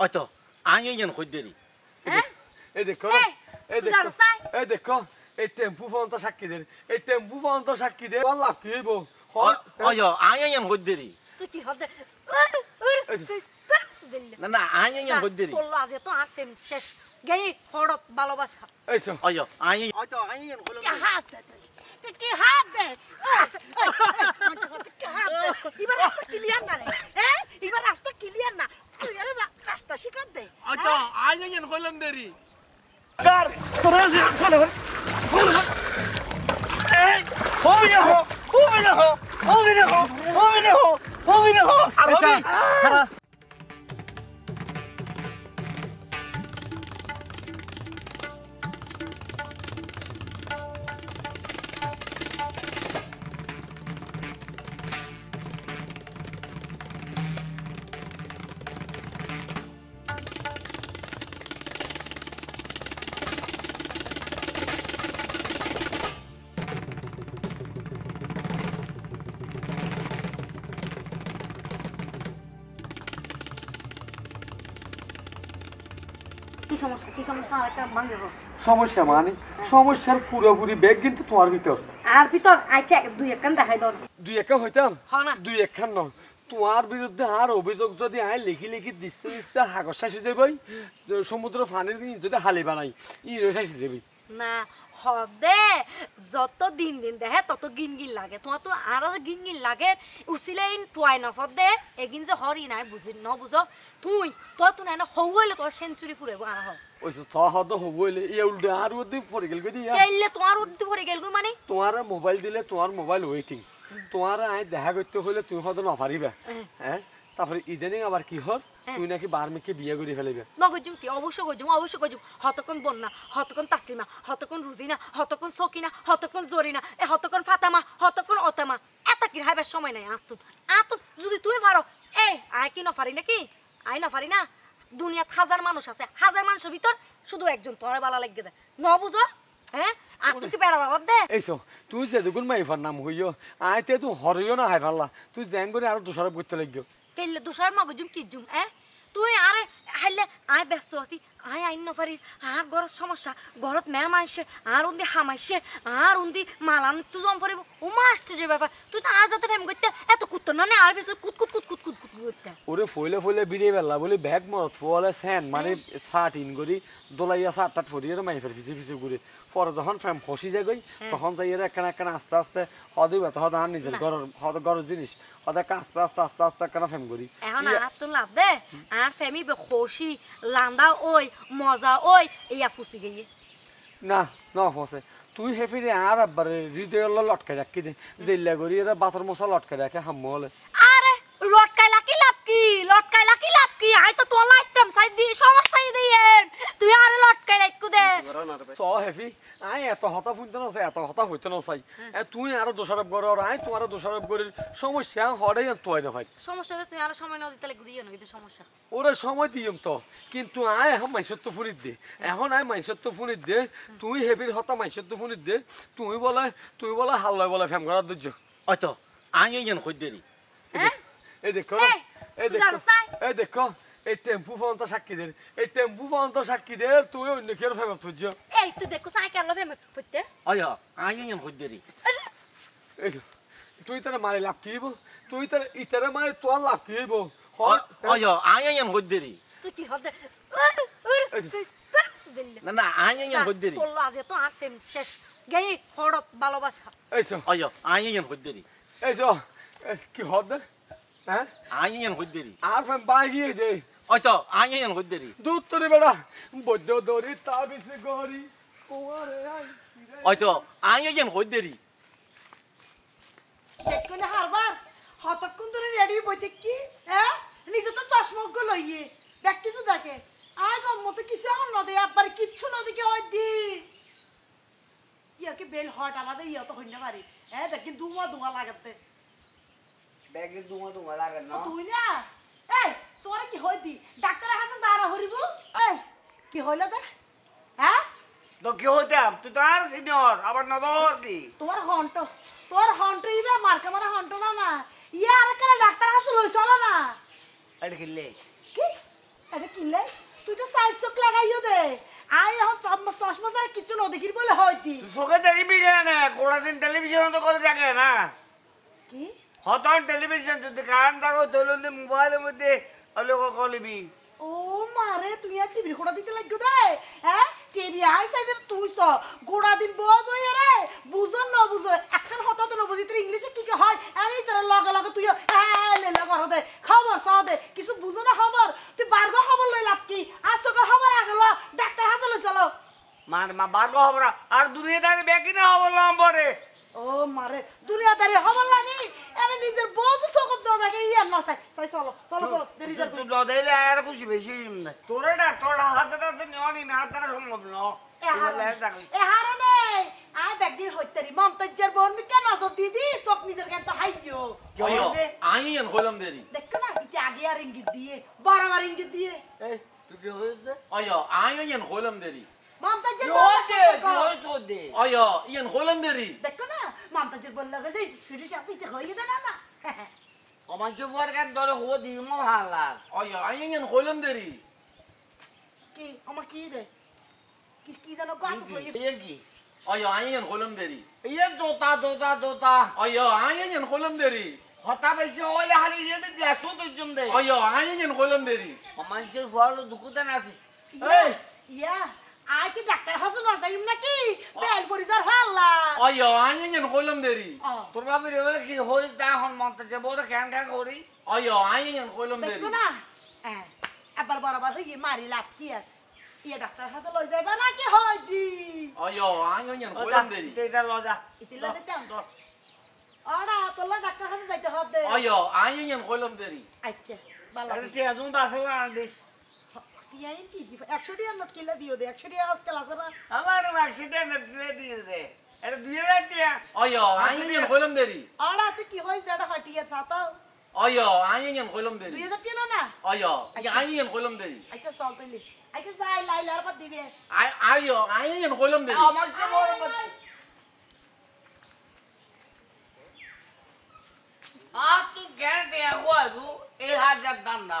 হয়তো আমিও যেন খোঁজ দেরি এই দেখো এই দেখো এই দেখো এই টেম্পু পর্যন্ত সাক্ষী দেরি এই টেম্পু পর্যন্ত সাক্ষী দেরি লাভ কি হইব হয় আমিও যেন খোঁজ দেরি তুই কি হবে না না আমিও যেন খোঁজ দেরি তোর আজ এত আর শেষ গেই খড়ত ভালোবাসা এই তো আইও আই হয়তো আই যেন হলো হাত দে কি হাত দে কি হাত দে এবার রাস্তা ক্লিয়ার না রে হ্যাঁ এবার রাস্তা ক্লিয়ার না তুই আরে gaaño ngeen eso? gar সমস্যা কি সমস্যা আর সমস্যা মানে সমস্যার পুরোপুরি ব্যাগ কিন্তু তোমার ভিতর আর ভিতর আচ্ছা দুই একখান দেখাই দাও দুই একা হইতাম না দুই একখান নয় তোমার বিরুদ্ধে আর অভিযোগ যদি আয় লিখি লিখি দিচ্ছে দিচ্ছে হাগর শাসি দেবই সমুদ্র ফানির যদি হালিবা নাই ই রসাসি দেবই না হবে যত দিন দিন দেহে তত গিনগিন লাগে তোমার তো আর গিনগিন লাগে উচিলে ইন টুয়াই নফত দে এগিন যে হরি নাই বুঝি ন বুঝ তুই তোর তো নাই হইলে তোর সেঞ্চুরি ফুরাইব আর হ ওই তো তা হদ হইলে ই উল্টে আর উদ্দি পড়ে গেল গদি কেলে তোমার উদ্দি পড়ে গেল মানে তোমার মোবাইল দিলে তোমার মোবাইল ওয়েটিং তোমার আই দেখা করতে হইলে তুমি হদ না পারিবা হ্যাঁ তারপরে ইদানিং আবার কি হল হ্যাঁ। তুই নাকি বারমিকে বিয়ে করে ফেলিবে না গজুম কি অবশ্য গজুম অবশ্য গজুম হতকন বন্যা হতকন তাসলিমা হতকন রুজিনা হতকন সকিনা হতকন জরিনা এ হতকন ফাতামা হতকন অতামা এত কি হাইবার সময় নাই আতুন আতুন যদি তুই পারো এ আয় কি নফারি নাকি আয় নফারি না দুনিয়াত হাজার মানুষ আছে হাজার মানুষের ভিতর শুধু একজন তোরে বালা লাগিয়ে দেয় ন বুঝো হ্যাঁ আতুকে বেড়া বাবা দে এইসো তুই যে দুগুণ মাইফার নাম হইও আয় তে তুই হরিও না হাই ভাল্লা তুই জ্যাং করে আরো দোষারোপ করতে লাগিও কেলে তুষার মগজুম কিজুম এ হ্যাঁ? তুই আরে হাইলে আয় ব্যস্ত আছি আয় আইন নফারির আর ঘরত সমস্যা ঘরত ম্যাম আইসে আর উন্দি হামাইছে আর উন্দি মালান তু জম পরিব উমা আসছে যে ব্যাপার তুই তো আর যাতে ফেম করতে এত কুত্তো না আর ফেসে কুত কুত কুত কুত কুত কুত করতে ওরে ফইলে ফইলে বিড়ে বেলা বলি ব্যাগ মত ফলে স্যান মানে হ্যাঁ। সাট ইন করি দোলাইয়া সাট টাট ফরিয়ে মাই ফের ফিসে ফিসে করে পরে যখন ফ্রেম ফসি যায় গই তখন যাই এর একখানা একখানা আস্তে আস্তে হদই বা হদ আর নিজের ঘর হদ ঘরের জিনিস হদ একটা আস্তে আস্তে আস্তে আস্তে একখানা ফ্রেম করি এখন আর তো লাভ দে আর ফ্রেমই হসি লান্দা ওই মজা ওই ইয়া ফুসি গিয়ে না না ফসে তুই হেফিরে আর আব্বারে হৃদয় লটকে রাখি দে জেল্লা করি এরা বাতর মশা লটকে রাখে হাম্ম হলে আরে লটকাই লাকি কি লটকাই লাকি লাভ কি আই তো তোলা আইতাম সাই দি সমস্যা দিয়েন তুই আরে লটকাই একটু দে স হেভি আই এত হতা ফুনতে না এত হতা হইতে না চাই হ্যাঁ। তুই আরো দোষারোপ কর আর আই তুই আরো দোষারোপ করি সমস্যা হরে তুই না ভাই সমস্যা তুই আরো সময় না দিতে লাগু দিয়ে না এটা সমস্যা ওরে সময় দিম তো কিন্তু আয় এখন মাইসের তো ফুনির দে হ্যাঁ। এখন আয় মাইসের তো ফুনির দে তুই হেভির হতা মাইসের তো ফুনির দে তুই বলে তুই বলে হাল্লায় বলে ফ্যাম করার দুর্য হয়তো আই ওই জান খদ্দেরি হ্যাঁ? এই দেখ এই দেখো এই দেখো এই টেম্পু পর্যন্ত সাক্ষীদের এই টেম্পু পর্যন্ত সাক্ষীদের তুই অন্য কেউ ফেমত হচ্ছ এই তো দেখো সাইকেল ফেমত হইতে আয়া আই এম হইদেরি এই তুই তারা মারে লাভ কি হইব তুই তারা ইতারা মারে তোর লাভ কি হইব আয়া আই এম হইদেরি তুই কি হবে না না আই এম হইদেরি তোর আজ তো আর টেম শেষ গেই হড়ত ভালোবাসা এই তো আয়া আই এম হইদেরি এই তো কি হবে হ্যাঁ আই ইয়ান হইদেরি আর ফ্যান বাইগিয়ে দে ওই তো আই দুধ তোরে বেড়া বৈদ্য দরি তাবিস গরি কোয়ারে আই হারবার হতক্ষণ ধরে রেডি বইতে কি হ্যাঁ নিজে তো চশমকগুলো লইয়ে দেখ কিছু দেখে আয় গম মতো কিছু এখন নদী আব্বার কিচ্ছু নদীকে হয় দি ইয়াকে বেল হট আমাদের ইয়া তো হইনা পারি হ্যাঁ দেখি দুমা দুমা লাগাতে ব্যাগে দুমা দুমা লাগে না তুই না এই তোর কি হইতি ডাক্তার হাসে যারা হরিব এই কি হইল দা হ্যাঁ তো কি হইতাম তুই তো আর সিনিয়র আবার নজর দি তোমার হন্ট তোর হন্ট ইবে মার্কা মারা হন্ট না না ইয়া আর কেন ডাক্তার হাসে চলে না এটা কিনলে কি এটা কিনলে তুই তো সাইড চোখ লাগাইও দে আই এখন চশমা ছাড়া কিছু না দেখির বলে হয়তি চোখে দেখি বিড়ে না গোড়া দিন টেলিভিশন তো করে দেখে না কি হতন টেলিভিশন যদি কান থাকো তলুনি মোবাইলের মধ্যে লোক কলিবি ও মারে তুই আর টিভি ঘোড়া দিতে লাগবে দে হ্যাঁ টিভি আই সাইজে তুইছ ঘোড়া দিন বই বই রে বুঝো না বুঝো এখন হত তো বুঝি তুই ইংলিশে কি কি হয় আরে তোর লগে লগে তুই হ্যাঁ, এলে লগর দে খবর সহ দে কিছু বুঝো না খবর তুই বার্গ খবর লই লাভ কি আজ সকাল খবর আগল ডাক্তার হাসলে চলো মার মা বার্গ খবর আর দুনিয়াদারি বেকি না খবর লম্বরে ও মারে দুনিয়াদারি খবর লাগে জায়গায় ইয়ার না চাই চাই চলো চলো চলো দেরি যাবে তুই লদাইলে আর খুশি বেশি না তোরে না তোর হাতে হাতে নেওয়ানি না হাতে সম্ভব না এহারো নেই আই ব্যাগদিন হইতারি দেখো না মমতাজের বললো যে ফিরে না Ama şu varken doğru hava değil mi hala? Ay ya yengen koyalım deri. Ki ama ki de. Ki ki de ne kadar koyuyor? Yengi. Ay ya yengen koyalım deri. Yengen dota dota dota. Ay ya yengen koyalım deri. Hatta ben şey öyle hali yedim diye su duydum de. Ay ya yengen koyalım deri. Ama şu varlı dukudan nasıl? Ya. Ya. আই কি doctor Hasan যাইম নাকি পেল পরিজার হাল্লা অয় আনি জন কইলাম দেরি তোর বাপের কি হই তা হন মত যে বড় খ্যান খ্যান করি অয় আনি জন কইলাম দেরি না আবার বরাবর হই মারি লাভ কি আর ডাক্তার হাসান লই যাইবা নাকি হই দি অয় আনি জন কইলাম দেরি এটা লজা ইতি লজা তেম দর আড়া তোলা ডাক্তার হাসান যাইতে হবে অয় আনি জন কইলাম দেরি আচ্ছা ভালো এটা তুই আজুন বাসলা আনদিস একশো টাকার নোট কিনলে দিও দে একশো টাকা আজকাল আছে না আমার একশো টাকার নোট দিয়ে দে এটা দুই হাজার টাকা অয় আমি হইলাম আর তুই আচ্ছা। আচ্ছা, আচ্ছা, গ্যারান্টি আগো হাজার দাম না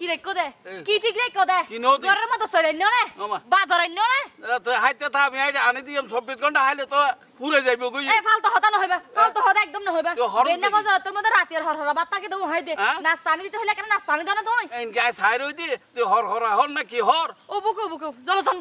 কি রে কোদে কি ঠিক রে কোদে কি আনি দিম 24 ঘন্টা হাইলে তো পুরে যাইবো কই একদম না হইবা দেন না বাজার তোর মধ্যে রাতে হর হর বাত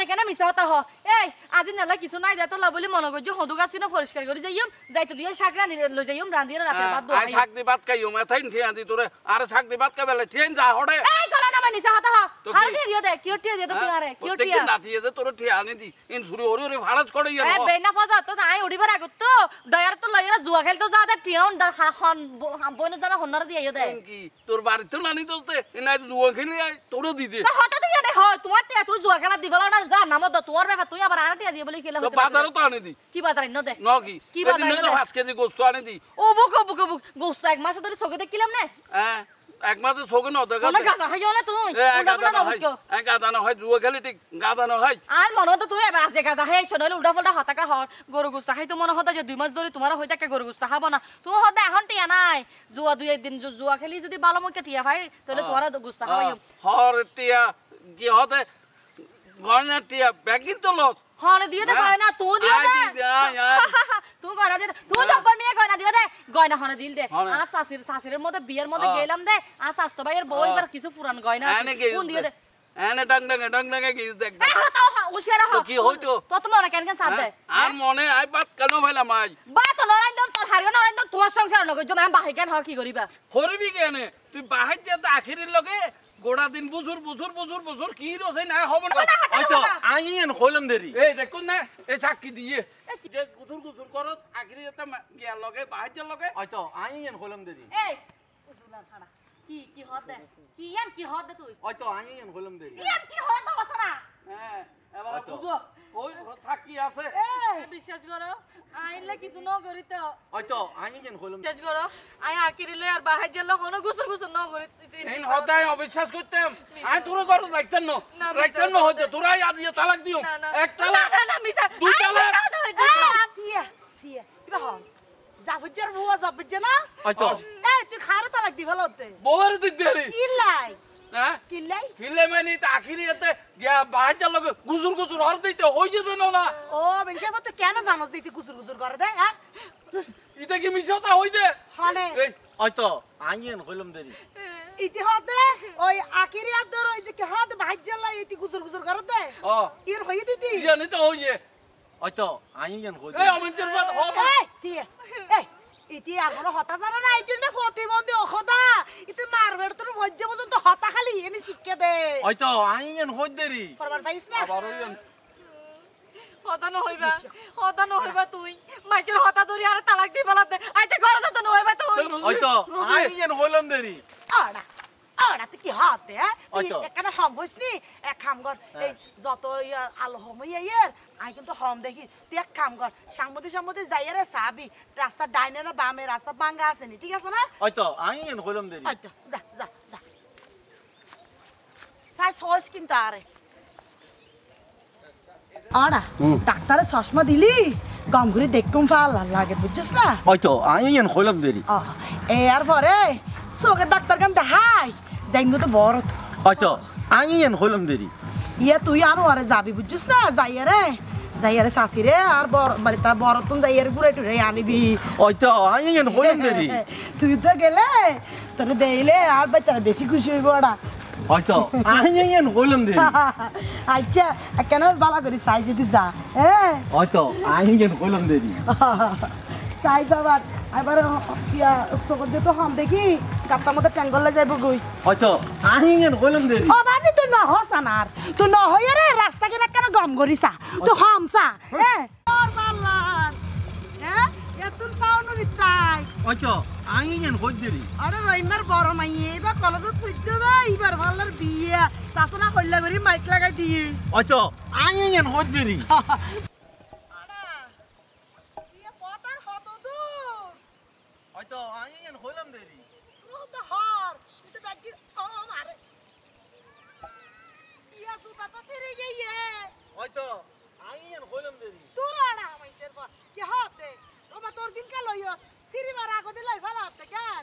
দেখে না মিছা হতা হ এই আজি নালা কিছু নাই দে তোলা বুলি বলি মন গজ হদু গাছি না পরিষ্কার করে যাইম যাইতে দিয়ে শাক ৰান্ধি লৈ যাইম রান্দিয়ে ৰাতি ভাত দো শাক দি ভাত খাইও মাথাই ঠিয়া দি তোরে আর শাক দি ভাত খাবেলে ঠিয়ান যা হড়ে নি দি দি আইও দে কি তুই জুয়া খেলা টিয়া দিয়ে খেলা হতে আনি দি কি বাজার ন দে ন কি কি বাজার আনি দি ও বুক বুক বুক গোস্ত এক মাস ধরে চোখে দেখিলাম না হ্যাঁ একমাত্র শোকে না দেখা হয় না তুই হয় জুয়া খেলে ঠিক গাদা না হয় আর মনে তো তুই এবার আছে গাদা হয় শোনাইলে উল্টা ফুলটা হতাকা হর গরু গুস্তা খাই তো মনে হতা যে দুই মাস ধরে তোমার হই থাকে গরু গুস্তা খাবো না তুই হতা এখন টিয়া নাই জুয়া দুই একদিন জুয়া খেলি যদি ভালো মুখে টিয়া ভাই তাহলে তোমার গুস্তা খাবাই হর টিয়া কি হতে হ্যাঁ, গয়না টিয়া ব্যাগিন তো লস হন দিয়ে দে গয়না তুই দিয়ে দে তুই গয়না দে তুই জব্বর মেয়ে গয়না দিয়ে দে গয়না হন দিল দে হ্যাঁ, আর শাশির শাশিরের মধ্যে বিয়ের মধ্যে হ্যাঁ। গেলাম দে আর শাস্তো ভাইয়ের বউ এবার কিছু পুরান গয়না কোন দিয়ে দে এনে ডাং ডাং ডাং ডাং কিছু দেখ উশিয়ারা হ কি হইতো তো তোমার কেন কেন সাথ দে আর মনে আই বাত কেন ভাইলাম আজ বাত লড়াই দম তোর হারিয়ে লড়াই দম তোর সংসার লগে জমা বাহির কেন হ কি করিবা হরবি কেন তুই বাহির যে আখিরের লগে গোড়া দিন বুঝুর বুঝুর বুঝুর বুঝুর কি রসে না হবে না হয়তো আঙি এন হইলাম দেরি এই দেখুন না এ চাকি দিয়ে যে গুজুর গুজুর করস আগরি যেতে গিয়া লগে বাহাজ্য লগে হয়তো আই এন হইলাম দেরি এই উজুলার হাড়া কি কি হদে কি এন কি হদে তুই হয়তো আঙি এন হইলাম দেরি এন কি হদে বসরা হ্যাঁ এবার বুঝো ওই থাকি আছে বিশ্বাস করো আইলে কিছু ন হয়তো আমি কেন কইলাম বিশ্বাস করো আই আকিরি লই আর বাহাই জেল কোন গুসর গুসর ন করি এই হদাই অবিশ্বাস করতাম আই তোর ঘর রাখতেন ন রাখতেন ন হইতো তোরা আজ ইয়া তালাক দিও এক তালাক না না মিসা দুই তালাক দিয়া দিয়া ইবা হন জাফজার বুয়া জাফজানা হয়তো এই তুই খারে তালাক দি ভালো হতে বউয়ের দিক দেরি কি লাই হ্যাঁ? কিল্লাই কিল্লাই মানে আখিরি এতে বাহাজার লগে গুজুর গুজুর হর দিতে হই যে দেন না ও বিনশার মতো কেন জানোস দিতে দে হ্যাঁ কি মিছতা হই দে হয়তো আইন হইলাম দেরি ইতি হতে ওই আখিরি আদর ওই যে হাত ভাইজার ইতি গুজুর গুজুর করে দে ও ইর হই দিতি জানি তো হই হয়তো আইন হই দে এই অমঞ্চর বাদ হই ইতি আর কোনো হতা জানা না ইতি না প্রতিবন্ধী অখদা ইতি মারবের তোর ভজ্য পর্যন্ত হতা খালি এনে শিক্ষা দে ওই তো আইন হই দেরি ফরবার পাইছ না হতা না হইবা আচ্ছা। হতা না হইবা তুই মাইচের হতা ধরি আর তালাক দি বালাতে আইতে ঘরে যত না হইবা তুই ওই তো আইন হইলাম দেরি আড়া আড়া তুই কি হাতে হ্যাঁ এখানে হাম হইছনি এক হামগর এই হ্যাঁ। যত আলো হম ইয়ার আমি কিন্তু হম দেখি তুই এক কাম কর সাংবাদিক সাংবাদিক যাইয়া রে সাবি রাস্তা ডাইনে না বামে রাস্তা ভাঙ্গা আছে নি ঠিক আছে না হয়তো আমি এন কইলাম দেরি হয়তো যা যা যা সাই সস কিন্তু আরে আড়া ডাক্তারে চশমা দিলি গম করে দেখুম ফাল লাগে বুঝছিস না হয়তো আমি এন কইলাম দেরি এ আর পরে চোখে ডাক্তার কেন দেখাই যাইম তো বড় হয়তো আমি এন কইলাম দেরি ইয়া তুই আরো আরে যাবি বুঝছিস না যাই আরে যাইয়ারে রে আর বড় মানে তার বড় তুন যাইয়ারে ঘুরে টুরে আনিবি ওই তো আমি কইন তুই তো গেলে তোরে দেইলে আর বাচ্চারা বেশি খুশি হইব ওরা হয়তো আইন কইলাম দে আচ্ছা কেন বালা করি সাইজ দিতে যা হ্যাঁ হয়তো আইন কইলাম দেরি সাইজ আবার আবার কিয়া তোকে তো হাম দেখি গাতার মধ্যে ট্যাঙ্গলে যাইব গই হয়তো আহিঙেন কইলাম দে ও বাজি তুই না হসানার তুই না হইয়া রে রাস্তা কেনা কেন গম করিসা তুই হামসা এ তোর পাল্লার হ্যাঁ এতুন সাউন্ড নিতাই হয়তো আহিঙেন কই দেরি আরে রইমার বড় মাইয়ে এবার কলেজে ফুজ দা এবার ভালার বিয়ে চাচনা কইলা করি মাইক লাগাই দিয়ে হয়তো আহিঙেন কই দেরি হইও সিরিবার আগো দিলাই ভালো হতে কেন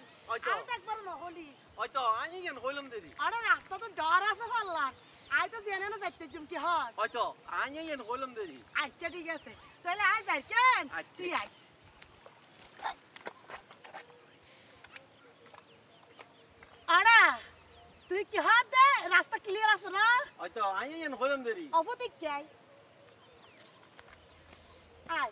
না হলি আই তো জেনে না যাইতে আই আচ্ছা, আচ্ছা। তুই আই কি হাত দে রাস্তা ক্লিয়ার আছে না হয়তো আমি হইলাম দেরি অবধি আয়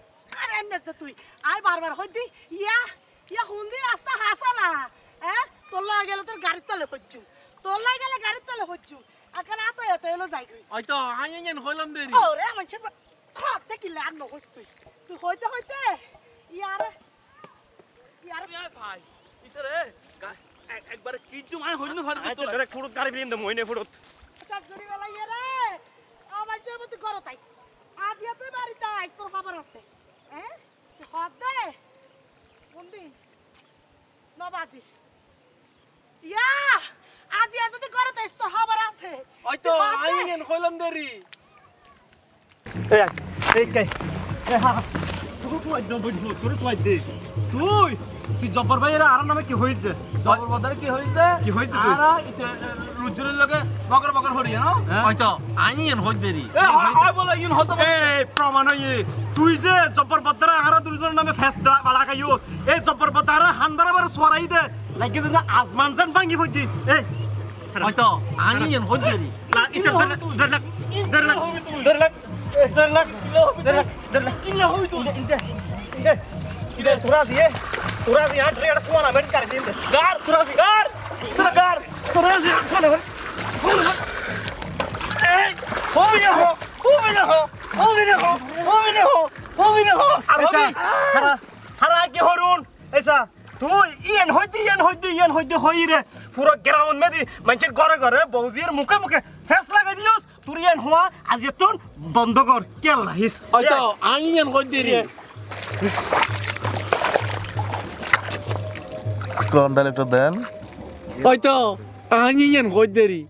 টাইম নেছে তুই আয় বারবার হই দি ইয়া ইয়া হুন্দি রাস্তা হাসা না হ্যাঁ তোর লাগে গেলে তোর গাড়ির তলে হচ্ছু তোর লাগে গেলে গাড়ির তলে হচ্ছু এখন আত এত এলো যাই ওই তো আই এন হইলাম দেরি ও রে মনছে খাত দেখি লাগ ন হইছ তুই তুই হইতে হইতে ইয়ারে ইয়ারে ভাই ইসরে একবারে কিচ্ছু মানে হইন ফার তো ধরে ফুরত গাড়ি ফিলিম দম হইনে ফুরত চাকরি আচ্ছা, বেলা ইয়ারে আমার যে মতো গরত আইস আদিয়া তুই বাড়ি আজি ইয়া আজি আজি তো ঘরে তো ইস্তর খবর আছে ওই তো আইনেন কইলাম দেরি এই এই কাই তুই তুই তুই তুই তুই জব্বর ভাই এরা আর নামে কি হইছে জব্বর বদার কি হইছে কি হইছে তুই আর রুজুরের লগে বকর বকর হরি না হয়তো হ্যাঁ। আইনি এন হই দেরি হই বলে ইন হতো এই প্রমাণ হই তুই যে জব্বর বদার আর রুজুরের নামে ফেস দা বালা কাইও এই জব্বর বদার হান বরাবর সরাই দে লাগি যে আসমান জান ভাঙি হইছি এই হয়তো আইনি এন হই দেরি লা ইতে দর লাগ দর লাগ দর লাগ দর লাগ দর লাগ দর লাগ কিনা হই তো ইনতে ইনতে किधर तुरासी है तुरासी यहाँ ट्रेड कौन है मेडिकल जिंद गार तुरासी गार तुरा गार तुरासी कौन है कौन है हो भी ना हो हो भी ना हो हो भी ना हो हो भी ना हो हो भी ना हो ऐसा हरा हरा के हो रून ऐसा तू ইয়ান হইতে ইয়ান হইতে ইয়ান হইতে হইরে পুরো গ্রামন মেদি মানুষের ঘরে ঘরে বৌজির মুখে মুখে ফেস লাগাই দিলস তোর ইয়ান হওয়া আজ তোর বন্ধ কর কেল আহিস আই ইয়ান কই দিরি কোন ডাল একটু দেন ওই তো আনিয়েন কই দেরি